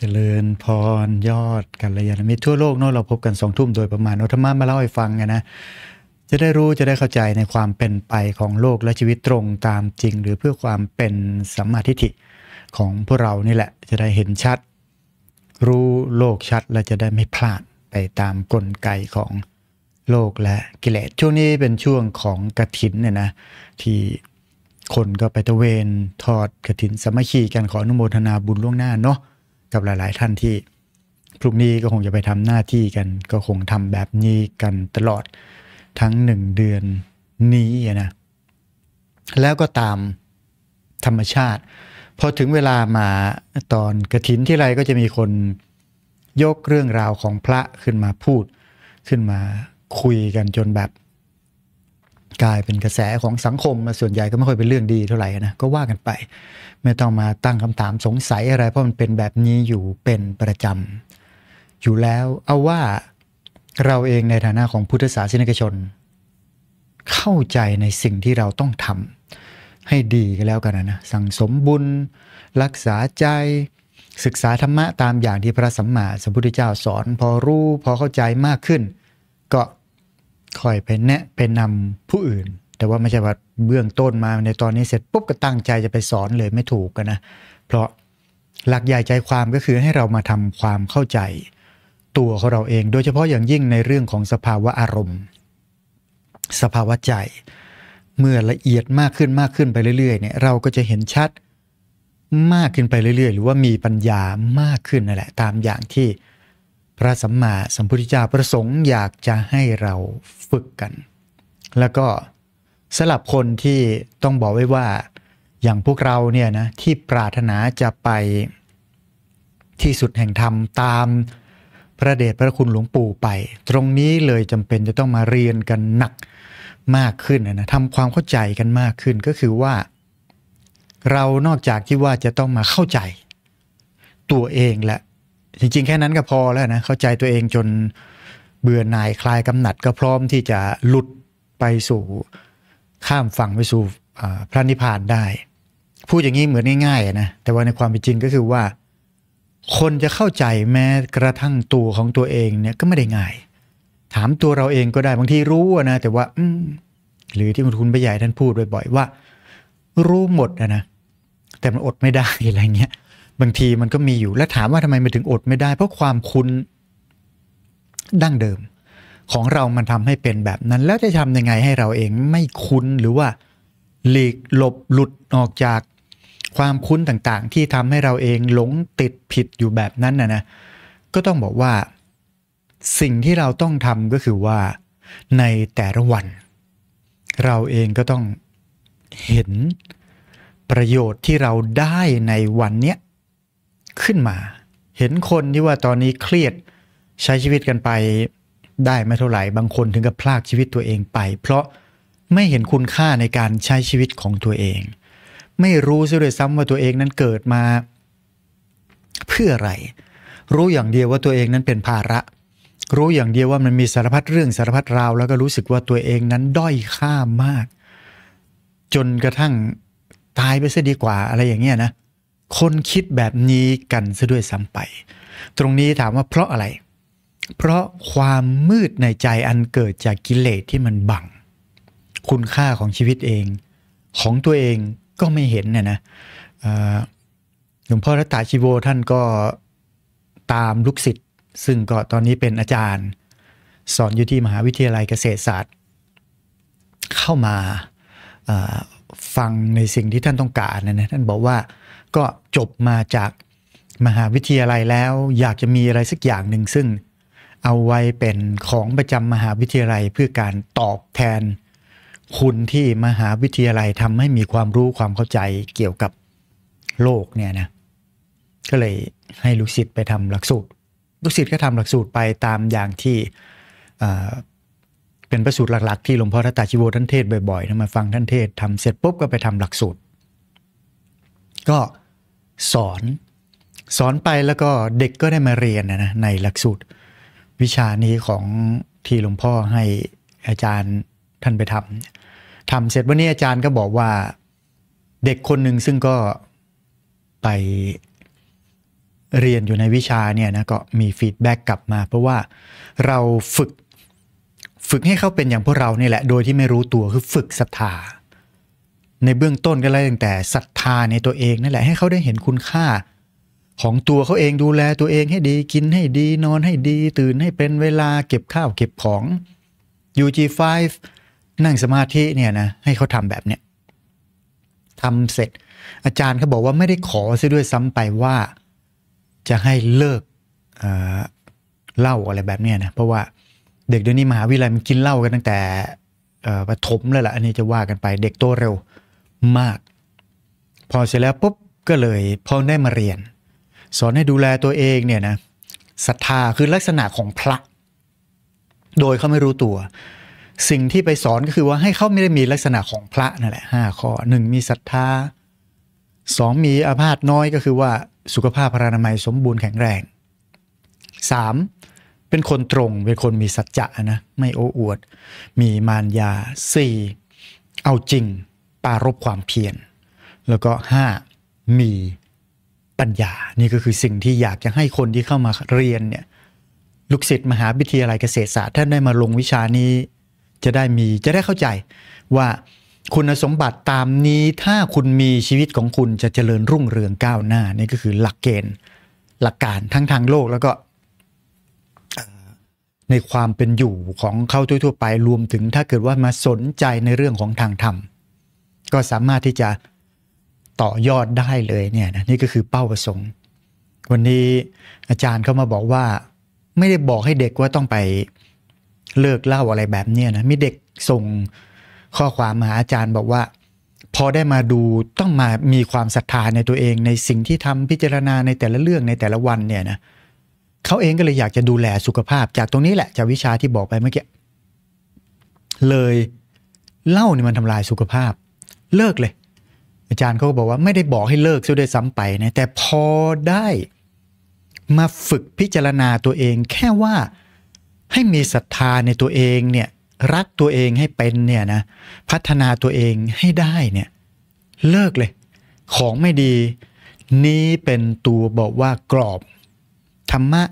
จริญพรยอดกัลยาณมิตรทั่วโลกเนาะเราพบกันสองทุ่มโดยประมาณธรรมะมาเล่าให้ฟังไงนะจะได้รู้จะได้เข้าใจในความเป็นไปของโลกและชีวิตตรงตามจริง หรือเพื่อความเป็นสัมมาทิฏฐิของพวกเรานี่แหละ จะได้เห็นชัด รู้โลกชัดและจะได้ไม่พลาดไปตามกลไกของโลกและกิเลสช่วงนี้เป็นช่วงของกระถินเนี่ยนะที่คนก็ไปตะเวนทอดกระถินสมัคคีกันขออนุโมทนาบุญล่วงหน้าเนาะกับหลายๆท่านที่พรุ่งนี้ก็คงจะไปทำหน้าที่กันก็คงทำแบบนี้กันตลอดทั้งหนึ่งเดือนนี้นะ แล้วก็ตามธรรมชาติพอถึงเวลามาตอนกระถินที่ไรก็จะมีคนยกเรื่องราวของพระขึ้นมาพูดขึ้นมาคุยกันจนแบบกลายเป็นกระแสของสังคมมาส่วนใหญ่ก็ไม่ค่อยเป็นเรื่องดีเท่าไหร่นะก็ว่ากันไป ไม่ต้องมาตั้งคำถามสงสัยอะไร เพราะมันเป็นแบบนี้อยู่เป็นประจำ อยู่แล้วเอาว่าเราเองในฐานะของพุทธศาสนิกชน เข้าใจในสิ่งที่เราต้องทำให้ดีกันแล้วกันนะสั่งสมบุญรักษาใจ ศึกษาธรรมะตามอย่างที่พระสัมมาสัมพุทธเจ้าสอน พอรู้พอเข้าใจมากขึ้นก็คอยไปแนะไปนำผู้อื่น แต่ว่าไม่ใช่ว่าเบื้องต้นมาในตอนนี้เสร็จปุ๊บก็ตั้งใจจะไปสอนเลยไม่ถูกกันนะ เพราะหลักใหญ่ใจความก็คือให้เรามาทำความเข้าใจ ตัวของเราเองโดยเฉพาะอย่างยิ่งในเรื่องของสภาวะอารมณ์ สภาวะใจ เมื่อละเอียดมากขึ้นมากขึ้นไปเรื่อยๆเนี่ยเราก็จะเห็นชัดมากขึ้นไปเรื่อย ๆ หรือว่ามีปัญญามากขึ้นนั่นแหละ ตามอย่างที่พระสัมมาสัมพุทธเจ้าประสงค์อยากจะให้เราฝึกกัน แล้วก็สลับคนที่ต้องบอกไว้ว่าอย่างพวกเราเนี่ยนะ ที่ปรารถนาจะไปที่สุดแห่งธรรมตามพระเดชพระคุณหลวงปู่ไป ตรงนี้เลยจำเป็นจะต้องมาเรียนกันหนักมากขึ้นนะทำความเข้าใจกันมากขึ้นก็คือว่า เรานอกจากที่ว่าจะต้องมาเข้าใจตัวเองและจริงๆ แค่นั้นก็พอแล้วนะเข้าใจตัวเองจนเบื่อหน่ายคลายกำหนัดก็พร้อมที่จะหลุดไปสู่ข้ามฝั่งไปสู่พระนิพพานได้ พูดอย่างนี้เหมือนง่ายๆนะ แต่ว่าในความเป็นจริงก็คือว่า คนจะเข้าใจแม้กระทั่งตัวของตัวเองเนี่ยก็ไม่ได้ง่าย ถามตัวเราเองก็ได้บางทีรู้นะแต่ว่าหรือที่คุณคุณใหญ่ท่านพูดบ่อยๆว่า รู้หมดนะนะแต่มันอดไม่ได้อะไรเงี้ยบางทีมันก็มีอยู่และถามว่าทำไมมันถึงอดไม่ได้ เพราะความคุ้นดั้งเดิม ของเรามันทำให้เป็นแบบนั้น แล้วจะทำยังไงให้เราเองไม่คุ้นหรือว่าหลีกหลบหลุดออกจากความคุ้นต่างๆที่ทำให้เราเองหลงติดผิดอยู่แบบนั้นนะนะก็ต้องบอกว่าสิ่งที่เราต้องทำก็คือว่าในแต่ละวัน เราเองก็ต้องเห็นประโยชน์ที่เราได้ในวันเนี้ยขึ้นมาเห็นคนที่ว่าตอนนี้เครียดใช้ชีวิตกันไปได้ไม่เท่าไหร่บางคนถึงกับพลากชีวิตตัวเองไป เพราะไม่เห็นคุณค่าในการใช้ชีวิตของตัวเอง ไม่รู้ซะด้วยซ้ำว่าตัวเองนั้นเกิดมา เพื่ออะไรรู้อย่างเดียวว่าตัวเองนั้นเป็นภาระ รู้อย่างเดียวว่ามันมีสารพัดเรื่องสารพัดราวแล้วก็รู้สึกว่าตัวเองนั้นด้อยค่ามาก จนกระทั่งตายไปซะดีกว่าอะไรอย่างเงี้ยนะคนคิดแบบนี้กันซะด้วยซ้ำไป ตรงนี้ถามว่าเพราะอะไร เพราะความมืดในใจอันเกิดจากกิเลสที่มันบัง คุณค่าของชีวิตเองของตัวเองก็ไม่เห็นเนี่ยนะหลวงพ่อรัตตาชิโวท่านก็ตามลูกศิษย์ซึ่งก็ตอนนี้เป็นอาจารย์ สอนอยู่ที่มหาวิทยาลัยเกษตรศาสตร์ เข้ามาฟังในสิ่งที่ท่านต้องการนะนะท่านบอกว่าก็จบมาจากมหาวิทยาลัยแล้วอยากจะมีอะไรสักอย่างหนึ่ง ซึ่งเอาไว้เป็นของประจำมหาวิทยาลัยเพื่อการตอบแทนคุณที่มหาวิทยาลัยทำให้มีความรู้ความเข้าใจเกี่ยวกับโลกเนี่ยนะก็เลยให้ลูกศิษย์ไปทำหลักสูตร ลูกศิษย์ก็ทำหลักสูตรไปตามอย่างที่เป็นประสูตรหลักๆที่หลวงพ่อทัตตาชิโวท่านเทศบ่อยๆนะมาฟังท่านเทศทำเสร็จปุ๊บก็ไปทำหลักสูตร ก็สอน สอนไปแล้วก็เด็กก็ได้มาเรียนนะในหลักสูตรวิชานี้ของที่หลวงพ่อให้อาจารย์ท่านไปทำทำเสร็จวันนี้อาจารย์ก็บอกว่าเด็กคนหนึ่งซึ่งก็ไปเรียนอยู่ในวิชาเนี่ยนะก็มีฟีดแบ็กกลับมา เพราะว่าเราฝึก ฝึกให้เขาเป็นอย่างพวกเรานี่แหละ โดยที่ไม่รู้ตัวคือฝึกศรัทธาในเบื้องต้นก็เลยตั้งแต่ศรัทธาในตัวเองนั่นแหละให้เขาได้เห็นคุณค่าของตัวเขาเองดูแลตัวเองให้ดีกินให้ดีนอนให้ดีตื่นให้เป็นเวลาเก็บข้าวเก็บของ UG5 นั่งสมาธิเนี่ยนะให้เขาทำแบบเนี้ยทำเสร็จ อาจารย์เขาบอกว่าไม่ได้ขอซะด้วยซ้ำไปว่าจะให้เลิกเเหล้าอะไรแบบเนี้ยนะเพราะว่าเด็กเดี๋ยวนี้มหาวิทยาลัยมันกินเหล้ากันตั้งแต่ปฐมเลยล่ะอันนี้จะว่ากันไปเด็กโตเร็วมาก พอเสร็จแล้วปุ๊บก็เลยพอได้มาเรียน สอนให้ดูแลตัวเองเนี่ยนะศรัทธาคือลักษณะของพระ โดยเขาไม่รู้ตัว สิ่งที่ไปสอนก็คือว่าให้เขาไม่ได้มีลักษณะของพระนั่นแหละห้าข้อหนึ่งมีศรัทธาสองมีอาพาธน้อยก็คือว่าสุขภาพพรรนามัย สมบูรณ์แข็งแรงสามเป็นคนตรงเป็นคนมีสัจจะนะไม่โอ้อวด มีมารยาสี่เอาจริงารบความเพียรแล้วก็ 5. มีปัญญา นี่ก็คือสิ่งที่อยากจะให้คนที่เข้ามาเรียนเนี่ยลูกศิษย์มหาวิทยาลัยเกษตรศาสตร์ ท่านได้มาลงวิชานี้จะได้มีจะได้เข้าใจ ว่าคุณสมบัติตามนี้ถ้าคุณมีชีวิตของคุณจะเจริญรุ่งเรืองก้าวหน้านี่ก็คือหลักเกณฑ์ หลักการทั้งทางโลก แล้วก็ในความเป็นอยู่ของเขาทั่ว ๆ ไปรวมถึง ถ้าเกิดว่ามาสนใจในเรื่องของทางธรรมก็สามารถที่จะต่อยอดได้เลยเนี่ยนะนี่ก็คือเป้าประสงค์ วันนี้อาจารย์เขามาบอกว่า ไม่ได้บอกให้เด็กว่าต้องไปเลิกเล่าอะไรแบบเนี้นะมีเด็กส่งข้อความมาหาอาจารย์บอกว่า พอได้มาดูต้องมามีความศรัทธาในตัวเอง ในสิ่งที่ทำพิจารณาในแต่ละเรื่องในแต่ละวันเนี่ยนะเขาเองก็เลยอยากจะดูแลสุขภาพ จากตรงนี้แหละจากวิชาที่บอกไปเมื่อกี้เลยเล่าเนี่ยมันทำลายสุขภาพเลิกเลย อาจารย์เขาก็บอกว่าไม่ได้บอกให้เลิกซะด้วยซ้ำาไปนะแต่พอได้มาฝึกพิจารณาตัวเองแค่ว่าให้มีศรัทธาในตัวเองเนี่ยรักตัวเองให้เป็นเนี่ยนะพัฒนาตัวเองให้ได้เนี่ยเลิกเลย ของไม่ดี นี้เป็นตัวบอกว่ากรอบ ธรรมะ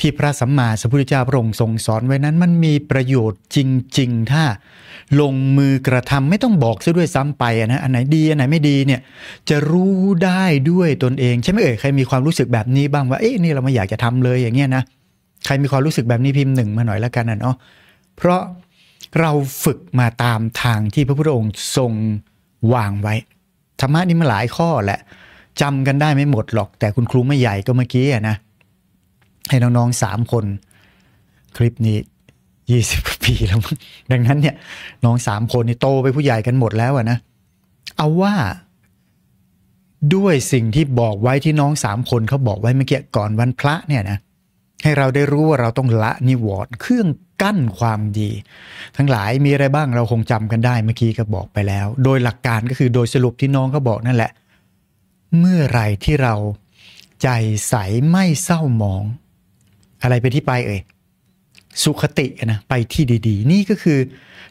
ที่พระสัมมาสัมพุทธเจ้าพระองค์ทรงสอนไว้นั้นมันมีประโยชน์จริง ๆ ถ้าลงมือกระทำไม่ต้องบอกซะด้วยซ้ำไปนะอันไหนดีอันไหนไม่ดีเนี่ย จะรู้ได้ด้วยตนเอง ใช่ไหมเอ่ยใครมีความรู้สึกแบบนี้บ้างว่าเอ๊ะนี่เราไม่อยากจะทำเลยอย่างเงี้ยนะใครมีความรู้สึกแบบนี้พิมพ์หนึ่งมาหน่อยแล้วกันนะเนาะเพราะเราฝึกมาตามทางที่พระพุทธองค์ทรงวางไว้ธรรมะนี่มันหลายข้อแหละจำกันได้ไม่หมดหรอก แต่คุณครูไม่ใหญ่ก็เมื่อกี้นะให้น้องๆสามคนคลิปนี้ยี่สิบปีแล้ว ดังนั้นเนี่ยน้องสามคนนี่โตไปผู้ใหญ่กันหมดแล้วอะนะ เอาว่าด้วยสิ่งที่บอกไว้ที่น้องสามคนเขาบอกไว้เมื่อกี้ก่อนวันพระเนี่ยนะให้เราได้รู้ว่าเราต้องละ นิวรณ์เครื่องกั้นความดี ทั้งหลายมีอะไรบ้างเราคงจำกันได้เมื่อกี้ก็บอกไปแล้ว โดยหลักการก็คือโดยสรุปที่น้องเขาบอกนั่นแหละ เมื่อไรที่เราใจใสไม่เศร้าหมอง อะไรเป็นที่ไปเอ่ยสุขตินะไปที่ดีๆ นี่ก็คือ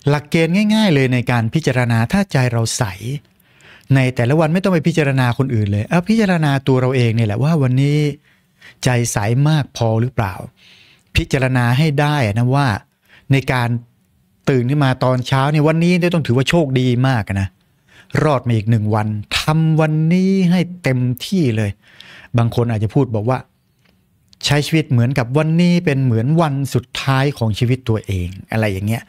หลักเกณฑ์ง่ายๆเลยในการพิจารณาถ้าใจเราใส ในแต่ละวันไม่ต้องไปพิจารณาคนอื่นเลยเอาพิจารณาตัวเราเองเนี่ยแหละว่าวันนี้ใจใสมากพอหรือเปล่า พิจารณาให้ได้นะว่า ในการตื่นขึ้นมาตอนเช้าเนี่ยวันนี้ได้ต้องถือว่าโชคดีมากนะรอดมาอีกหนึ่งวันทำวันนี้ให้เต็มที่เลย บางคนอาจจะพูดบอกว่าใช้ชีวิตเหมือนกับวันนี้เป็นเหมือนวันสุดท้ายของชีวิตตัวเอง อะไรอย่างเงี้ย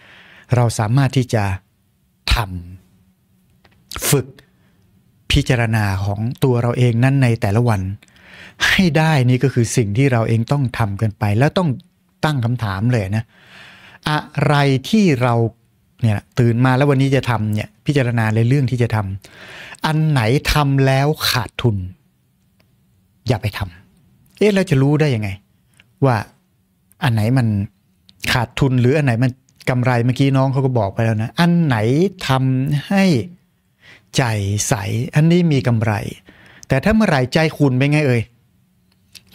เราสามารถที่จะทำฝึกพิจารณาของตัวเราเองนั้นในแต่ละวัน ให้ได้นี่ก็คือสิ่งที่เราเองต้องทำกันไป แล้วต้องตั้งคำถามเลยนะอะไรที่เราเนี่ยตื่นมาแล้ววันนี้จะทำเนี่ยพิจารณาในเรื่องที่จะทำอันไหนทำแล้วขาดทุน อย่าไปทำเอ๊ะเราจะรู้ได้ยังไง ว่าอันไหนมันขาดทุนหรืออันไหนมันกำไรเมื่อกี้น้องเขาก็บอกไปแล้วนะ อันไหนทำให้ใจใส อันนี้มีกำไร แต่ถ้าเมื่อไหร่ใจคุณเป็นไงเอ่ย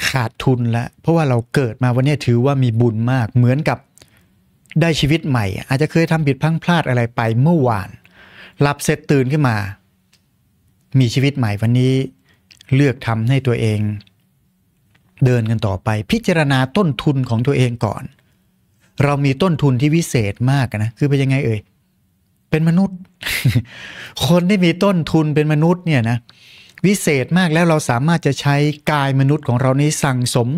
ขาดทุนละ เพราะว่าเราเกิดมาวันนี้ถือว่ามีบุญมากเหมือนกับได้ชีวิตใหม่ อาจจะเคยทำบิดพังพลาดอะไรไปเมื่อวานหลับเสร็จตื่นขึ้นมา มีชีวิตใหม่วันนี้เลือกทำให้ตัวเองเดินกันต่อไปพิจารณาต้นทุนของตัวเองก่อน เรามีต้นทุนที่วิเศษมากนะคือเป็นยังไงเอ่ยเป็นมนุษย์ คนที่มีต้นทุนเป็นมนุษย์เนี่ยนะวิเศษมากแล้วเราสามารถจะใช้กายมนุษย์ของเรานี้สั่งสม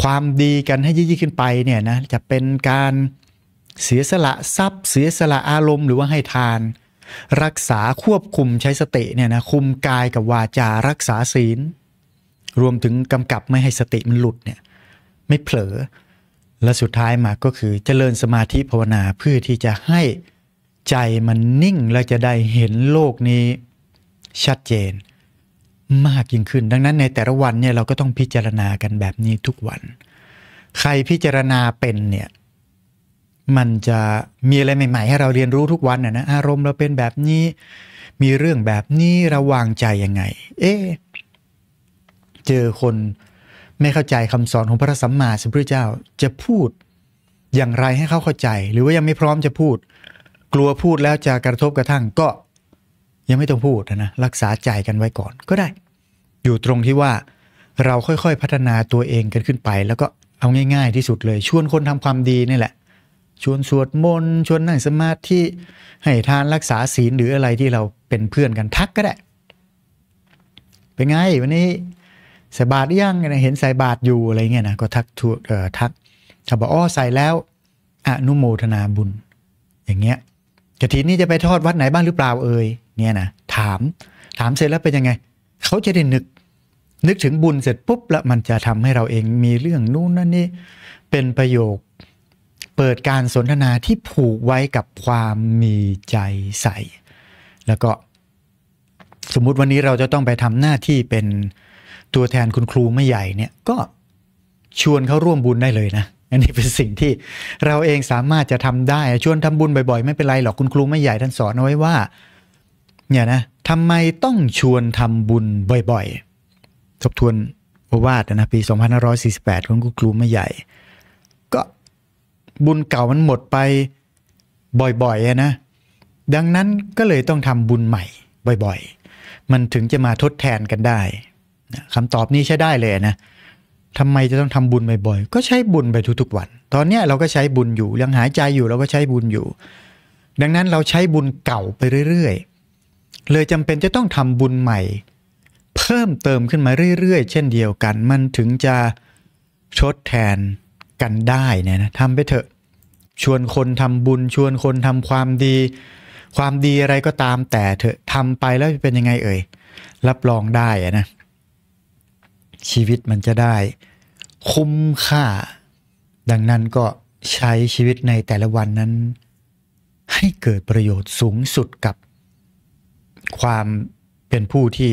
ความดีกันให้ยิ่งขึ้นไปเนี่ยนะจะเป็นการเสียสละทรัพย์ เสียสละอารมณ์หรือว่าให้ทาน รักษาควบคุมใช้สติเนี่ยนะคุมกายกับวาจารักษาศีลรวมถึงกำกับไม่ให้สติมันหลุดเนี่ยไม่เผลอและสุดท้ายมาก็คือเจริญสมาธิภาวนาเพื่อที่จะให้ใจมันนิ่งและจะได้เห็นโลกนี้ชัดเจนมากยิ่งขึ้น ดังนั้นในแต่ละวันเนี่ยเราก็ต้องพิจารณากันแบบนี้ทุกวัน ใครพิจารณาเป็นเนี่ยมันจะมีอะไรใหม่ๆให้เราเรียนรู้ทุกวันนะอารมณ์เราเป็นแบบนี้มีเรื่องแบบนี้ระวางใจยังไง เอ๊ะเจอคนไม่เข้าใจคำสอนของพระสัมมาสัมพุทธเจ้าจะพูดอย่างไรให้เขาเข้าใจหรือว่ายังไม่พร้อมจะพูด กลัวพูดแล้วจะกระทบกระทั่งก็ยังไม่ต้องพูดนะรักษาใจกันไว้ก่อนก็ได้ อยู่ตรงที่ว่าเราค่อยๆพัฒนาตัวเองกันขึ้นไป แล้วก็เอาง่าย ๆ ที่สุดเลยชวนคนทำความดีนี่แหละ ชวนสวดมนต์ชวนนั่งสมาธิให้ทานรักษาศีลหรืออะไรที่เราเป็นเพื่อนกันทักก็ได้เป็นไงวันนี้ใส่บาตรยังเห็นใส่บาตรอยู่อะไรเงี้ยนะก็ทักทัเอ่อทักชาวบอกอ้อใส่แล้วอนุโมทนาบุญ อย่างเงี้ยกระถินนี่จะไปทอดวัดไหนบ้างหรือเปล่าเอ่ยเนี่ยนะถาม ถามเสร็จแล้วเป็นยังไงเขาจะได้นึกนึกถึงบุญเสร็จปุ๊บแล้วมันจะทำให้เราเองมีเรื่องนู่นนั่นนี่เป็นประโยคเปิดการสนทนาที่ผูกไว้กับความมีใจใส่แล้วก็ สมมุติวันนี้เราจะต้องไปทำหน้าที่เป็นตัวแทนคุณครูไม่ใหญ่เนี่ยก็ชวนเขาร่วมบุญได้เลยนะ อันนี้เป็นสิ่งที่เราเองสามารถจะทำได้ ชวนทำบุญบ่อยๆ ไม่เป็นไรหรอกคุณครูไม่ใหญ่ท่านสอนเอาไว้ว่าเนี่ยนะทำไมต้องชวนทำบุญบ่อยๆทบทวนโอวาทนะปี 2548 ของคุณครูไม่ใหญ่ ก็บุญเก่ามันหมดไปบ่อยๆนะดังนั้นก็เลยต้องทำบุญใหม่บ่อยๆ มันถึงจะมาทดแทนกันได้คำตอบนี้ใช้ได้เลยนะทำไมจะต้องทำบุญบ่อยๆก็ใช้บุญไปทุก ๆ วัน ตอนนี้เราก็ใช้บุญอยู่ ยังหายใจอยู่เราก็ใช้บุญอยู่ ดังนั้นเราใช้บุญเก่าไปเรื่อย ๆ เลยจำเป็นจะต้องทำบุญใหม่ เพิ่มเติมขึ้นมาเรื่อย ๆ เช่นเดียวกัน มันถึงจะ ชดแทนกันได้นะนะทำไปเถอะ ชวนคนทำบุญชวนคนทำความดี ความดีอะไรก็ตามแต่เถอะทำไปแล้วเป็นยังไงเอ่ยรับรองได้นะชีวิตมันจะได้คุ้มค่า ดังนั้นก็ใช้ชีวิตในแต่ละวันนั้น ให้เกิดประโยชน์สูงสุดกับความเป็นผู้ที่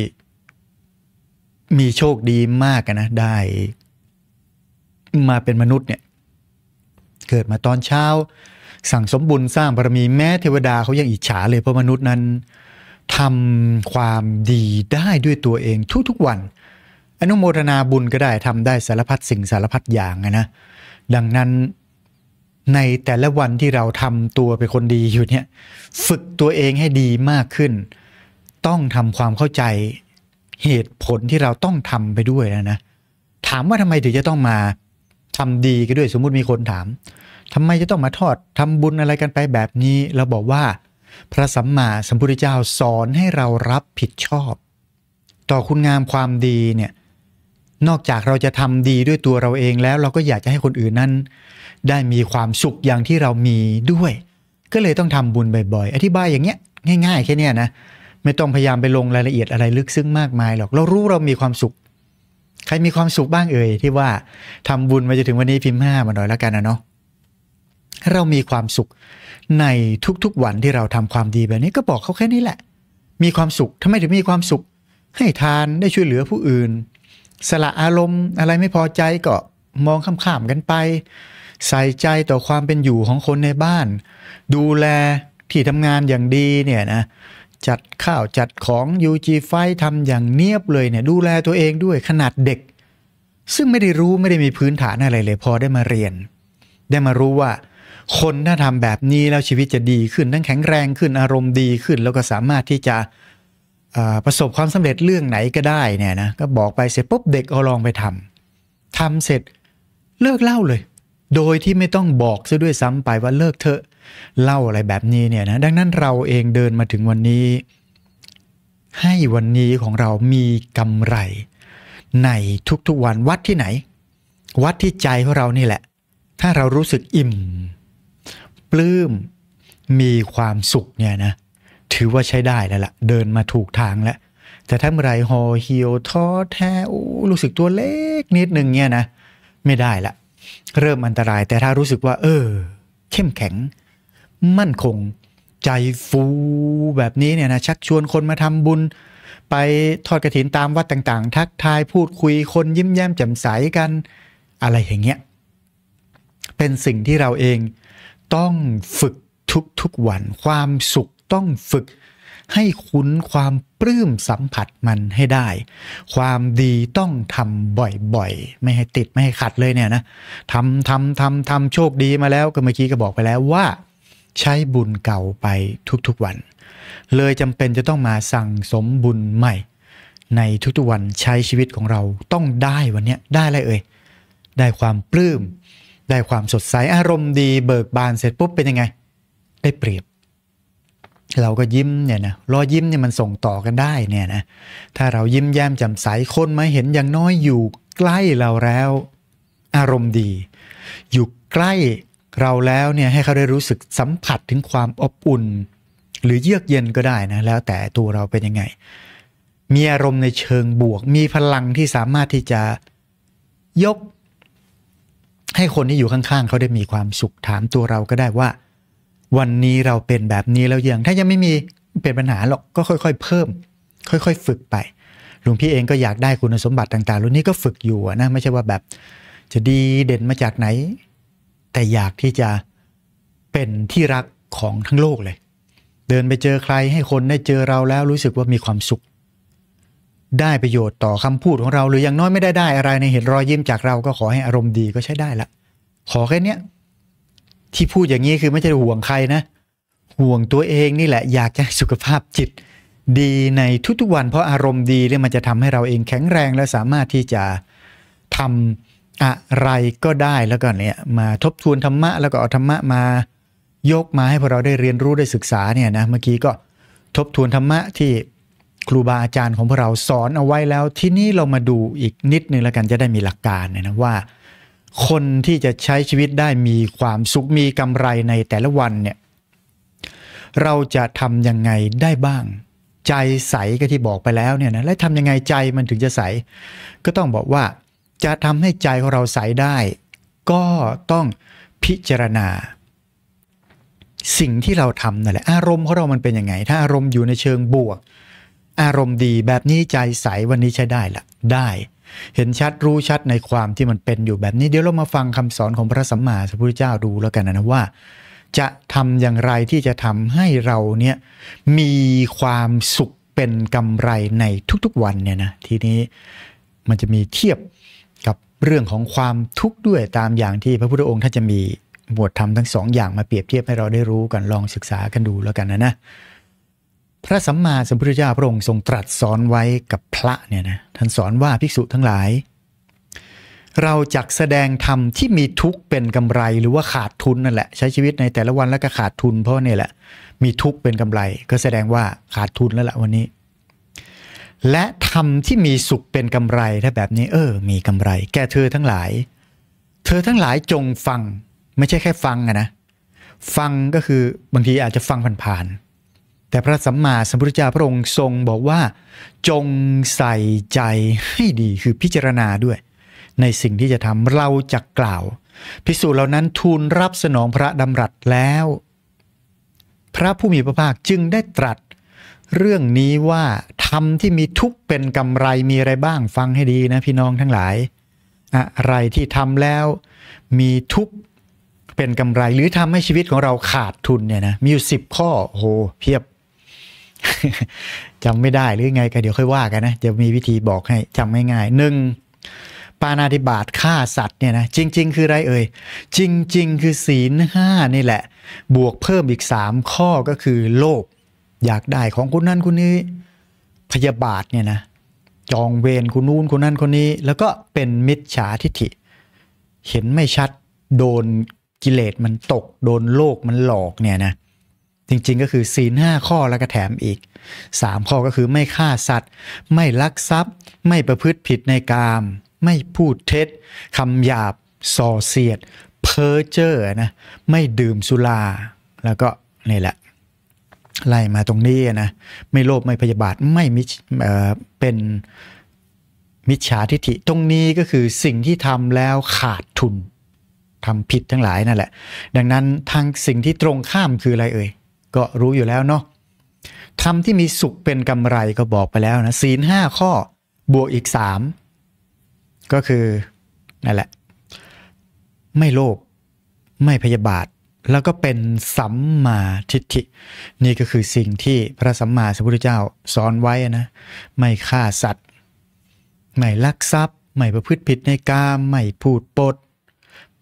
มีโชคดีมากนะได้ มาเป็นมนุษย์เนี่ย เกิดมาตอนเช้า สั่งสมบุญสร้างบารมีแม้เทวดาเขายังอิจฉาเลยเพราะมนุษย์นั้นทำความดีได้ด้วยตัวเองทุกๆวันอนุโมทนาบุญก็ได้ทำได้สารพัดสิ่งสารพัดอย่างนะดังนั้น ในแต่ละวันที่เราทำตัวเป็นคนดีอยู่เนี่ยฝึกตัวเองให้ดีมากขึ้น ต้องทำความเข้าใจเหตุผลที่เราต้องทำไปด้วยนะนะ ถามว่าทำไมถึงจะต้องมาทำดีกันด้วย สมมติมีคนถามทำไมจะต้องมาทอดทำบุญอะไรกันไปแบบนี้เราบอกว่า พระสัมมาสัมพุทธเจ้าสอนให้เรารับผิดชอบ ต่อคุณงามความดีเนี่ยนอกจากเราจะทำดีด้วยตัวเราเองแล้วเราก็อยากจะให้คนอื่นนั้น ได้มีความสุขอย่างที่เรามีด้วย ก็เลยต้องทำบุญบ่อยๆอธิบายอย่างเงี้ยง่ายๆแค่เนี้ยนะไม่ต้องพยายามไปลงรายละเอียดอะไรลึกซึ้งมากมายหรอก เรารู้เรามีความสุข ใครมีความสุขบ้างเอ่ยที่ว่าทำบุญมาจนถึงวันนี้พิมพ์ห้ามาหน่อยแล้วกันนะเนาะเรามีความสุขในทุกๆวันที่เราทำความดีแบบนี้ก็บอกเขาแค่นี้แหละ มีความสุขทำไมถึงมีความสุขให้ทานได้ช่วยเหลือผู้อื่นสละอารมณ์อะไรไม่พอใจก็มองข้ามๆกันไป ใส่ใจต่อความเป็นอยู่ของคนในบ้าน ดูแลที่ทำงานอย่างดีเนี่ยนะจัดข้าวจัดของยูจีไฟทำอย่างเนียบเลยเนี่ยดูแลตัวเองด้วยขนาดเด็ก ซึ่งไม่ได้รู้ไม่ได้มีพื้นฐานอะไรเลยพอได้มาเรียน ได้มารู้ว่า คนถ้าทำแบบนี้แล้วชีวิตจะดีขึ้น ทั้งแข็งแรงขึ้นอารมณ์ดีขึ้น แล้วก็สามารถที่จะประสบความสำเร็จเรื่องไหนก็ได้เนี่ยนะก็บอกไปเสร็จปุ๊บเด็กเอาลองไปทำ ทำเสร็จเลิกเล่าเลย โดยที่ไม่ต้องบอกซะด้วยซ้ำไปว่าเลิกเถอะเล่าอะไรแบบนี้เนี่ยนะดังนั้นเราเองเดินมาถึงวันนี้ ให้วันนี้ของเรามีกำไรในทุกๆวันวัดที่ไหน วัดที่ใจของเรานี่แหละ ถ้าเรารู้สึกอิ่ม ปลื้มมีความสุขเนี่ยนะถือว่าใช้ได้แล้วละ่ะ เดินมาถูกทางแล้ว แต่ถ้าเมื่อไรหอเหี่ยวท้อแท้รู้สึกตัวเล็กนิดนึงเนี่ยนะ ไม่ได้ละเริ่มอันตราย แต่ถ้ารู้สึกว่า เออ เข้มแข็ง มั่นคง ใจฟูแบบนี้เนี่ยนะ ชักชวนคนมาทำบุญ ไปทอดกระถินตามวัดต่างๆ ทักทายพูดคุยคนยิ้มแย้มแจ่มใสกันอะไรอย่างเงี้ยเป็นสิ่งที่เราเองต้องฝึกทุกๆวันความสุขต้องฝึกให้คุ้นความปลื้มสัมผัสมันให้ได้ ความดีต้องทำบ่อยๆ ไม่ให้ติดไม่ให้ขัดเลยเนี่ยนะทำทำทำทำโชคดีมาแล้วก็เมื่อกี้ก็บอกไปแล้วว่า ใช้บุญเก่าไปทุกๆวัน เลยจำเป็นจะต้องมาสั่งสมบุญใหม่ ในทุกๆวันใช้ชีวิตของเราต้องได้วันนี้ได้อะไรเอ่ยได้ความปลื้มได้ความสดใสอารมณ์ดี เบิกบานเสร็จปุ๊บเป็นยังไงได้เปรียบเราก็ยิ้มเนี่ยนะ รอยยิ้มเนี่ยมันส่งต่อกันได้เนี่ยนะ ถ้าเรายิ้มแย้มแจ่มใส คนมาเห็นอย่างน้อยอยู่ใกล้เราแล้ว อารมณ์ดี อยู่ใกล้เราแล้วเนี่ยให้เขาได้รู้สึกสัมผัสถึงความอบอุ่น หรือเยือกเย็นก็ได้นะแล้วแต่ตัวเราเป็นยังไง มีอารมณ์ในเชิงบวก มีพลังที่สามารถที่จะยกให้คนที่อยู่ข้างๆ เขาได้มีความสุขถามตัวเราก็ได้ว่าวันนี้เราเป็นแบบนี้แล้วยังถ้ายังไม่มีเป็นปัญหาหรอก ก็ค่อยๆ เพิ่ม ค่อย ๆ ฝึกไปหลวงพี่เองก็อยากได้คุณสมบัติต่างๆรุ่นนี้ก็ฝึกอยู่นะไม่ใช่ว่าแบบ จะดีเด่นมาจากไหน แต่อยากที่จะเป็นที่รักของทั้งโลกเลย เดินไปเจอใครให้คนได้เจอเราแล้วรู้สึกว่ามีความสุข ได้ประโยชน์ต่อคำพูดของเรา หรืออย่างน้อยไม่ได้ได้อะไรในเห็นรอยยิ้มจากเรา ก็ขอให้อารมณ์ดีก็ใช้ได้ละ ขอแค่นี้ที่พูดอย่างนี้คือไม่ใช่ห่วงใครนะ ห่วงตัวเองนี่แหละอยากจะสุขภาพจิตดีในทุกๆวันเพราะอารมณ์ดีเนี่ยมันจะทำให้เราเองแข็งแรง และสามารถที่จะทำอะไรก็ได้แล้วก็เนี่ยมาทบทวนธรรมะแล้วก็เอาธรรมะมายกมาให้พวกเราได้เรียนรู้ได้ศึกษาเนี่ยนะเมื่อกี้ก็ทบทวนธรรมะที่ครูบาอาจารย์ของพวกเราสอนเอาไว้แล้วที่นี่เรามาดูอีกนิดนึงแล้วกันจะได้มีหลักการนะว่าคนที่จะใช้ชีวิตได้มีความสุขมีกำไรในแต่ละวันเนี่ยเราจะทำยังไงได้บ้าง ใจใสก็ที่บอกไปแล้วเนี่ยนะแล้วทำยังไงใจมันถึงจะใส ก็ต้องบอกว่าจะทำให้ใจของเราใสได้ ก็ต้องพิจารณา สิ่งที่เราทำนั่นแหละอารมณ์ของเรามันเป็นยังไง ถ้าอารมณ์อยู่ในเชิงบวก อารมณ์ดีแบบนี้ใจใสวันนี้ใช้ได้ละได้เห็นชัดรู้ชัดในความที่มันเป็นอยู่แบบนี้ เดี๋ยวเรามาฟังคำสอนของพระสัมมาสัมพุทธเจ้าดูแล้วกันนะว่า จะทำอย่างไรที่จะทำให้เราเนี่ยมีความสุขเป็นกำไรในทุก ๆ วันเนี่ยนะทีนี้มันจะมีเทียบกับเรื่องของความทุกข์ด้วยตามอย่างที่พระพุทธองค์ท่านจะมีบวชธรรมทั้งสองอย่างมาเปรียบเทียบให้เราได้รู้กันลองศึกษากันดูแล้วกันนะนะพระสัมมาสัมพุทธเจ้าพระองค์ทรงตรัสสอนไว้กับพระเนี่ยนะท่านสอนว่าภิกษุทั้งหลาย เราจักแสดงธรรมที่มีทุกข์เป็นกำไรหรือว่าขาดทุนนั่นแหละ ใช้ชีวิตในแต่ละวันแล้วก็ขาดทุน เพราะเนี่ยแหละมีทุกข์เป็นกำไร ก็แสดงว่าขาดทุนแล้วละวันนี้ และธรรมที่มีสุขเป็นกำไรถ้าแบบนี้เออมีกำไร แก่เธอทั้งหลาย เธอทั้งหลายจงฟังไม่ใช่แค่ ฟังนะฟังก็คือบางทีอาจจะฟังผ่านๆแต่พระสัมมาสัมพุทธเจ้าพระองค์ทรงบอกว่าจงใส่ใจให้ดีคือพิจารณาด้วย ในสิ่งที่จะทำเราจะกล่าว พิสูจน์เหล่านั้นทูลรับสนองพระดำรัสแล้ว พระผู้มีพระภาคจึงได้ตรัส เรื่องนี้ว่า ธรรมที่มีทุกเป็นกำไรมีอะไรบ้างฟังให้ดีนะ พี่น้องทั้งหลาย อะไรที่ทำแล้วมีทุกเป็นกำไรหรือทำให้ชีวิตของเราขาดทุนเนี่ยนะมีอยู่สิบข้อโหเพียบจำไม่ได้หรือไงก็ เดี๋ยวค่อยว่ากันนะ จะมีวิธีบอกให้จำง่ายๆหนึ่งปาณาติบาตฆ่าสัตว์เนี่ยนะ จริงๆคือไรเอ่ยจริงๆคือศีลห้านี่แหละ บวกเพิ่มอีกสามข้อก็คือโลภอยากได้ของคนนั้นคนนี้ พยาบาทเนี่ยนะจองเวรคนนู้นคนนั้นคนนี้ แล้วก็เป็นมิจฉาทิฐิเห็นไม่ชัดโดนกิเลสมันตกโดนโลกมันหลอกเนี่ยนะจริงๆ ก็คือศีลห้าข้อแล้วก็แถมอีก 3 ข้อก็คือไม่ฆ่าสัตว์ ไม่ลักทรัพย์ ไม่ประพฤติผิดในกาม ไม่พูดเท็จคำหยาบส่อเสียด เพ้อเจ้อนะไม่ดื่มสุรา แล้วก็นี่แหละ ไล่มาตรงนี้นะไม่โลภไม่พยาบาท ไม่มิเเป็นมิจฉาทิฐิตรงนี้ก็คือสิ่งที่ทำแล้วขาดทุนทำผิดทั้งหลายนั่นแหละ ดังนั้นทางสิ่งที่ตรงข้ามคืออะไรเอ่ยก็รู้อยู่แล้วเนาะทำที่มีสุขเป็นกำไรก็บอกไปแล้วนะศีลห้าข้อบวกอีกสามก็คือนั่นแหละ ไม่โลภไม่พยาบาท แล้วก็เป็นสัมมาทิฏฐิ นี่ก็คือสิ่งที่พระสัมมาสัมพุทธเจ้าสอนไว้นะ ไม่ฆ่าสัตว์ ไม่ลักทรัพย์ไม่ประพฤติผิดในกาม ไม่พูดปด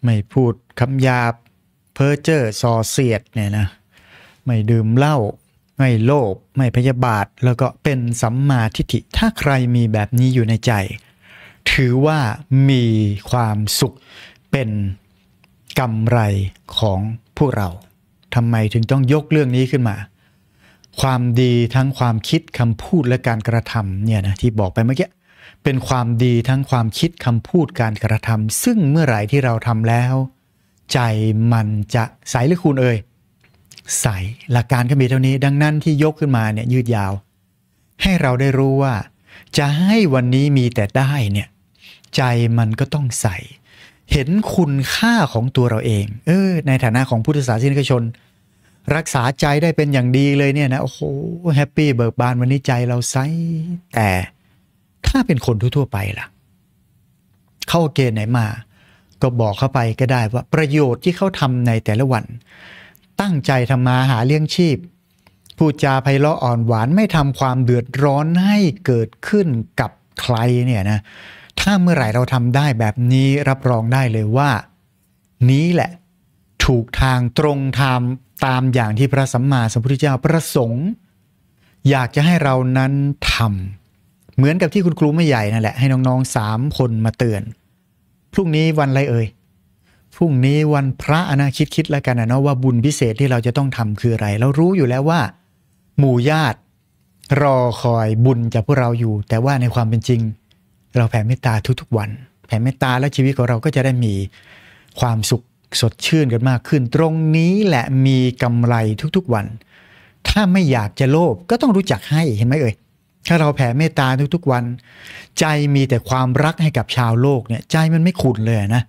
ไม่พูดคำหยาบ เพ้อเจ้อส่อเสียดเนี่ยนะไม่ดื่มเหล้าไม่โลภไม่พยาบาทแล้วก็เป็นสัมมาทิฏฐิ ถ้าใครมีแบบนี้อยู่ในใจ ถือว่ามีความสุขเป็นกำไรของพวกเราทำไมถึงต้องยกเรื่องนี้ขึ้นมา ความดีทั้งความคิดคำพูดและการกระทำเนี่ยนะที่บอกไปเมื่อกี้เป็นความดีทั้งความคิดคำพูดการกระทำซึ่งเมื่อไหร่ที่เราทำแล้ว ใจมันจะใสหรือคุณเอ่ยใสหลักการก็มีเท่านี้ดังนั้นที่ยกขึ้นมาเนี่ยยืดยาว ให้เราได้รู้ว่าจะให้วันนี้มีแต่ได้เนี่ยใจมันก็ต้องใสเห็นคุณค่าของตัวเราเองเออ ในฐานะของพุทธศาสนิกชน รักษาใจได้เป็นอย่างดีเลยเนี่ยนะโอ้โหแฮปปี้เบิกบานวันนี้ใจเราใสแต่ถ้าเป็นคนทั่วๆไปล่ะ เข้าเกณฑ์ไหนมาก็บอกเข้าไปก็ได้ว่าประโยชน์ที่เขาทำในแต่ละวันตั้งใจทำมาหาเลี้ยงชีพ พูดจาไพเราะอ่อนหวานไม่ทำความเดือดร้อนให้เกิดขึ้นกับใครเนี่ยนะ ถ้าเมื่อไหร่เราทำได้แบบนี้รับรองได้เลยว่า นี้แหละถูกทางตรงทางตามอย่างที่พระสัมมาสัมพุทธเจ้าประสงค์ อยากจะให้เรานั้นทำเหมือนกับที่คุณครูไม่ใหญ่นั่นแหละ ให้น้องๆสามคนมาเตือน พรุ่งนี้วันอะไรเอ่ยรุ่งนี้วันพระนะคิดคิดแล้วกันนะเนาะว่าบุญพิเศษที่เราจะต้องทำคืออะไร เรารู้อยู่แล้วว่าหมู่ญาติ รอคอยบุญจากพวกเราอยู่ แต่ว่าในความเป็นจริง เราแผ่เมตตาทุกๆ วัน แผ่เมตตาและชีวิตของเราก็จะได้มีความสุขสดชื่นกันมากขึ้นตรงนี้แหละมีกำไรทุกๆวัน ถ้าไม่อยากจะโลภก็ต้องรู้จักให้เห็นไหมเอ่ยถ้าเราแผ่เมตตาทุกๆวัน ใจมีแต่ความรักให้กับชาวโลกเนี่ยใจมันไม่ขุนเลยนะ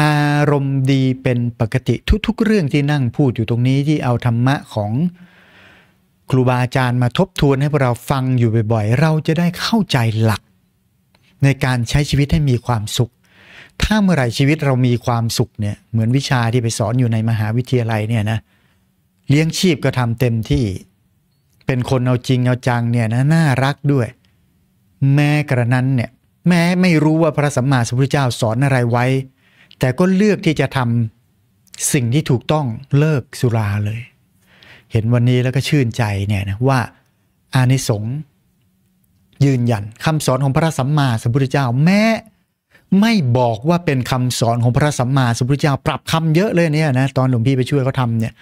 อารมณ์ดีเป็นปกติทุกๆ เรื่องที่นั่งพูดอยู่ตรงนี้ที่เอาธรรมะของครูบาอาจารย์มาทบทวนให้พวกเราฟังอยู่บ่อยๆ เราจะได้เข้าใจหลัก ในการใช้ชีวิตให้มีความสุข ถ้าเมื่อไหร่ชีวิตเรามีความสุขเนี่ยเหมือนวิชาที่ไปสอนอยู่ในมหาวิทยาลัยเนี่ยนะเลี้ยงชีพก็ทำเต็มที่เป็นคนเอาจริงเอาจังเนี่ยนะน่ารักด้วย แม้กระนั้นเนี่ยแม้ไม่รู้ว่าพระสัมมาสัมพุทธเจ้าสอนอะไรไว้แต่ก็เลือกที่จะทำสิ่งที่ถูกต้องเลิกสุราเลย เห็นวันนี้แล้วก็ชื่นใจเนี่ยนะว่าอานิสงส์ยืนยันคำสอนของพระสัมมาสัมพุทธเจ้าแม้ไม่บอกว่าเป็นคำสอนของพระสัมมาสัมพุทธเจ้า ปรับคำเยอะเลยเนี่ยนะตอนหลวงพี่ไปช่วยเขาทำเนี่ย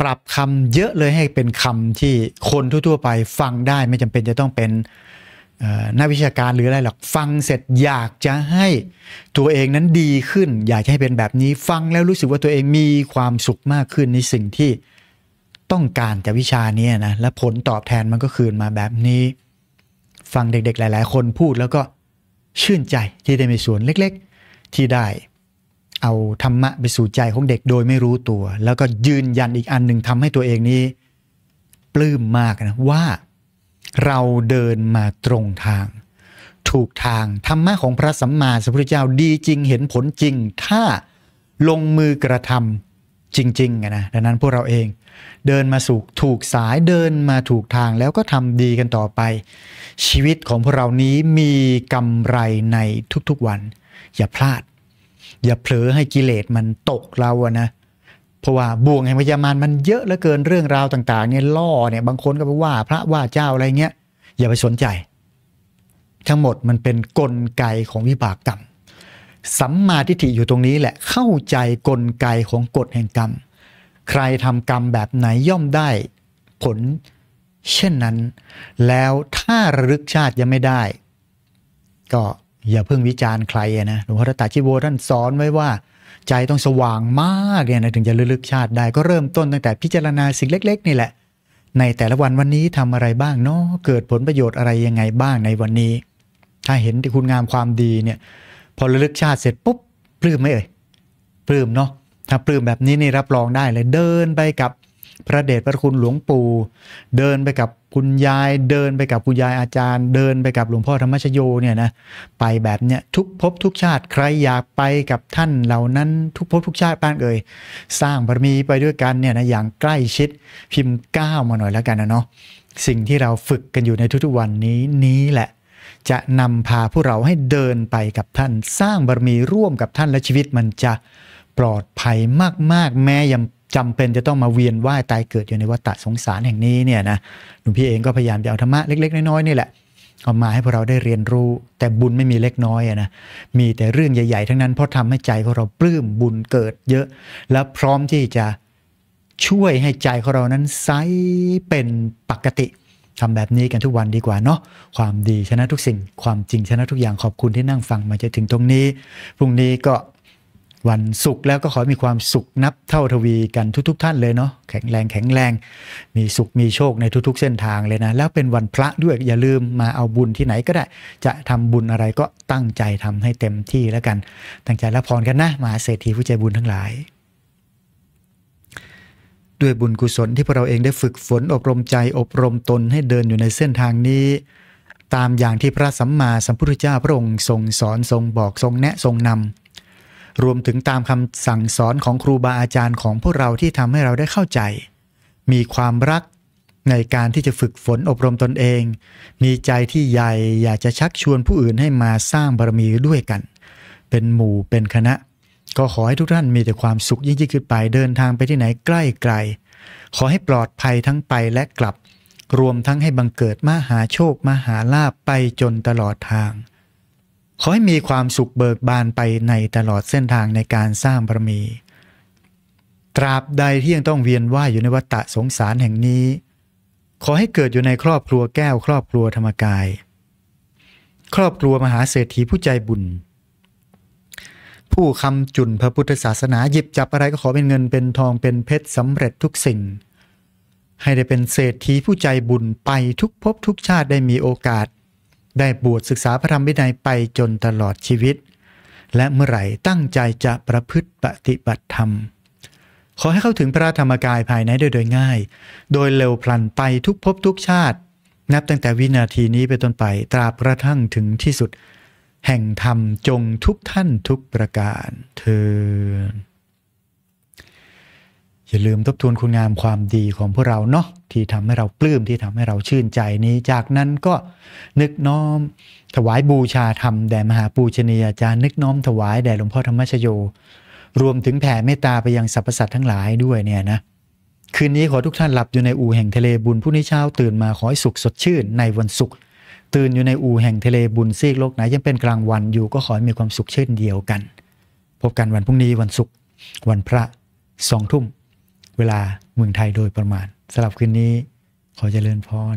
ปรับคำเยอะเลยให้เป็นคำที่คนทั่วๆ ไปฟังได้ไม่จำาเป็นจะต้องเป็นนักวิชาการหรืออะไรหรอก ฟังเสร็จอยากจะให้ตัวเองนั้นดีขึ้น อยากจะให้เป็นแบบนี้ ฟังแล้วรู้สึกว่าตัวเองมีความสุขมากขึ้นในสิ่งที่ต้องการจากวิชานี้นะ และผลตอบแทนมันก็คืนมาแบบนี้ ฟังเด็ก ๆหลาย ๆ คนพูดแล้วก็ชื่นใจที่ได้มีส่วนเล็กๆที่ได้ เอาธรรมะไปสู่ใจของเด็กโดยไม่รู้ตัว แล้วก็ยืนยันอีกอันหนึ่งทำให้ตัวเองนี้ ปลื้มมากนะว่าเราเดินมาตรงทาง ถูกทาง ธรรมะของพระสัมมาสัมพุทธเจ้าดีจริงเห็นผลจริงถ้าลงมือกระทำ จริงๆนะดังนั้นพวกเราเองเดินมาสู่ถูกสายเดินมาถูกทางแล้วก็ทำดีกันต่อไป ชีวิตของพวกเรานี้มีกำไรในทุกๆวัน อย่าพลาดอย่าเผลอให้กิเลสมันตกเราอะนะเพราะว่าบ่วงแห่งพญามารมันเยอะเหลือเกินเรื่องราวต่างๆเนี่ยล่อเนี่ยบางคนก็ไปว่า พระว่าเจ้าอะไรเงี้ยอย่าไปสนใจ ทั้งหมดมันเป็นนกลไกของวิบากกรรมสัมมาทิฏฐิอยู่ตรงนี้แหละเข้าใจกลไกของกฎแห่งกรรม ใครทำกรรมแบบไหนย่อมได้ผล เช่นนั้น แล้วถ้าระลึกชาติยังไม่ได้ ก็อย่าเพิ่งวิจารณ์ใครนะหลวงพ่อตาชิโวท่านสอนไว้ว่าใจต้องสว่างมากเลยนะถึงจะลึกชาติได้ก็เริ่มต้นตั้งแต่พิจารณาสิ่งเล็กๆนี่แหละ ในแต่ละวันวันนี้ทำอะไรบ้างเนาะเกิดผลประโยชน์อะไรยังไงบ้างในวันนี้ ถ้าเห็นที่คุณงามความดีเนี่ย พอระลึกชาติเสร็จปุ๊บปลื้มไหมเอ่ยปลื้มเนาะถ้าปลื้มแบบนี้นี่รับรองได้เลยเดินไปกับพระเดชพระคุณหลวงปู่เดินไปกับคุณยาย เดินไปกับคุณยายอาจารย์เดินไปกับหลวงพ่อธรรมชโยเนี่ยนะไปแบบเนี้ยทุกภพทุกชาติใครอยากไปกับท่านเหล่านั้นทุกภพทุกชาติบ้านเอ่ยสร้างบารมีไปด้วยกันเนี่ยนะอย่างใกล้ชิดพิมพ์ก้าวมาหน่อยแล้วกันนะเนาะสิ่งที่เราฝึกกันอยู่ในทุกๆวันนี้นี้แหละ จะนำพาผู้เราให้เดินไปกับท่าน สร้างบารมีร่วมกับท่านและชีวิตมันจะปลอดภัยมาก ๆ แม้ยังจำเป็นจะต้องมาเวียนว่ายตายเกิดอยู่ในวัฏสงสารแห่งนี้เนี่ยนะหลวงพี่เองก็พยายามจะเอาธรรมะเล็ก ๆ น้อยๆนี่แหละเอามาให้พวกเราได้เรียนรู้แต่บุญไม่มีเล็กน้อยอะนะมีแต่เรื่องใหญ่ๆทั้งนั้นเพราะทำให้ใจของเราปลื้มบุญเกิดเยอะ และพร้อมที่จะช่วยให้ใจของเรานั้นใสเป็นปกติทำแบบนี้กันทุกวันดีกว่าเนาะ ความดีชนะทุกสิ่งความจริงชนะทุกอย่างขอบคุณที่นั่งฟังมาจนถึงตรงนี้ พรุ่งนี้ก็วันศุกร์แล้วก็ขอมีความสุขนับเท่าทวีกันทุกๆทท่านเลยเนาะแข็งแรงแข็งแรง มีสุขมีโชคในทุกๆ เส้นทางเลยนะ แล้วเป็นวันพระด้วยอย่าลืมมาเอาบุญที่ไหนก็ได้จะทำบุญอะไรก็ตั้งใจทำให้เต็มที่แล้วกัน ตั้งใจรับพรกันนะมาเศรษฐีผู้ใจบุญทั้งหลาย ด้วยบุญกุศลที่พวกเราเองได้ฝึกฝนอบรมใจอบรมตนให้เดินอยู่ในเส้นทางนี้ ตามอย่างที่พระสัมมาสัมพุทธเจ้าพระองค์ทรงสอนทรงบอกทรงแนะทรงนำรวมถึงตามคำสั่งสอนของครูบาอาจารย์ของพวกเราที่ทำให้เราได้เข้าใจ มีความรักในการที่จะฝึกฝนอบรมตนเอง มีใจที่ใหญ่อยากจะชักชวนผู้อื่นให้มาสร้างบารมีด้วยกัน เป็นหมู่เป็นคณะ ก็ขอให้ทุกท่านมีแต่ความสุขยิ่งยิ่งขึ้นไปเดินทางไปที่ไหนใกล้ไกล ขอให้ปลอดภัยทั้งไปและกลับ รวมทั้งให้บังเกิดมหาโชคมหาลาภไปจนตลอดทางขอให้มีความสุขเบิกบานไปในตลอดเส้นทางในการสร้างบารมี ตราบใดที่ยังต้องเวียนว่ายอยู่ในวัฏสงสารแห่งนี้ ขอให้เกิดอยู่ในครอบครัวแก้วครอบครัวธรรมกาย ครอบครัวมหาเศรษฐีผู้ใจบุญ ผู้คำจุนพระพุทธศาสนา หยิบจับอะไรก็ขอเป็นเงินเป็นทองเป็นเพชรสำเร็จทุกสิ่ง ให้ได้เป็นเศรษฐีผู้ใจบุญไปทุกภพทุกชาติได้มีโอกาสได้บวชศึกษาพระธรรมวินัยไปจนตลอดชีวิต และเมื่อไหร่ตั้งใจจะประพฤติปฏิบัติธรรม ขอให้เข้าถึงพระธรรมกายภายในโดยโดยง่าย โดยเร็วพลันไปทุกภพทุกชาติ นับตั้งแต่วินาทีนี้ไปต้นไปตราบกระทั่งถึงที่สุด แห่งธรรมจงทุกท่านทุกประการเธออย่าลืมทบทวนคุณงามความดีของพวกเราเนาะที่ทำให้เราปลื้มที่ทำให้เราชื่นใจนี้ จากนั้นก็นึกน้อมถวายบูชาธรรมแด่มหาปูชนียาจารย์นึกน้อมถวายแด่หลวงพ่อธรรมชโยรวมถึงแผ่เมตตาไปยังสรรพสัตว์ทั้งหลายด้วยเนี่ยนะคืนนี้ขอทุกท่านหลับอยู่ในอู่แห่งทะเลบุญผู้นี้เช้าตื่นมาขอให้สุขสดชื่นในวันศุกร์ตื่นอยู่ในอู่แห่งทะเลบุญซีกโลกไหนยังเป็นกลางวันอยู่ก็ขอให้มีความสุขเช่นเดียวกัน พบกันวันพรุ่งนี้วันศุกร์วันพระสองทุ่มเวลาเมืองไทยโดยประมาณสำหรับคืนนี้ ขอเจริญพร